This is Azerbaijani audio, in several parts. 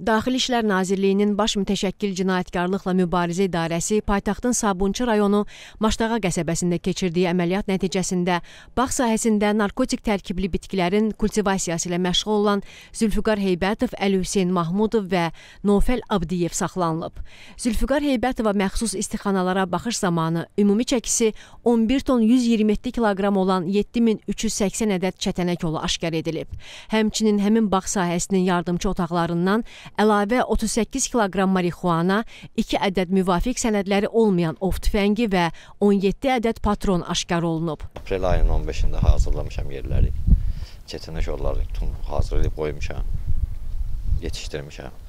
Daxili İşlər Nazirliyinin Baş Mütəşəkkil Cinayətkarlıqla Mübarizə İdarəsi paytaxtın Sabunçu rayonu Maşdağa qəsəbəsində keçirdiyi əməliyyat nəticəsində bağ sahəsində narkotik tərkibli bitkilərin kultivasiyası ilə məşğul olan Zülfüqar Heybətov, Əli Hüseyn Mahmudov və Nofəl Abdiyev saxlanılıb. Zülfüqar Heybətova məxsus istixanalara baxış zamanı ümumi çəkisi 11 ton 127 kiloqram olan 7380 ədəd çətənək olu aşkar edilib. Həmçinin həmin bağ sahəsinin yardımçı otaqlarından əlavə 38 kiloqram marixuana, 2 ədəd müvafiq sənədləri olmayan ov tüfəngi və 17 ədəd patron aşkar olunub. Aprel ayının 15-də hazırlamışam yerləri. Çətinlik onları tüm hazırlayıb qoymuşam, yetişdirmişəm.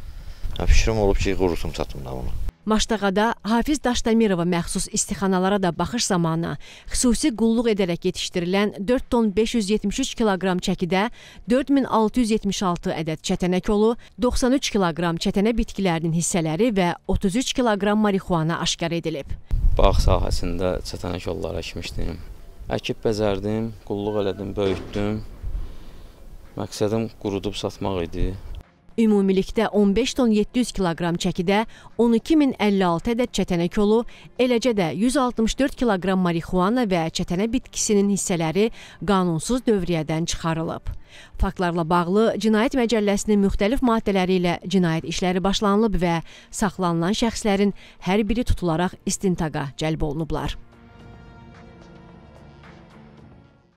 Fikrim hə, olub ki, qurusun çatımda bunu. Maştağada Hafiz Daşdamirova məxsus istixanalara da baxış zamanı xüsusi qulluq edərək yetişdirilən 4 ton 573 kiloqram çəkidə 4676 ədəd çətənə kolu, 93 kiloqram çətənə bitkilərinin hissələri və 33 kiloqram marixuana aşkar edilib. Bağ sahəsində çətənə kolları əkmişdim. Əkib bəzərdim, qulluq elədim, böyütdüm. Məqsədim qurudub satmaq idi. Ümumilikdə 15.700 kq çəkidə 12056 ədəd çətənə kolu, eləcə də 164 kq marixuana və çətənə bitkisinin hissələri qanunsuz dövriyyədən çıxarılıb. Faktlarla bağlı Cinayət Məcəlləsinin müxtəlif maddələri ilə cinayət işləri başlanılıb və saxlanılan şəxslərin hər biri tutularaq istintaqa cəlb olunublar.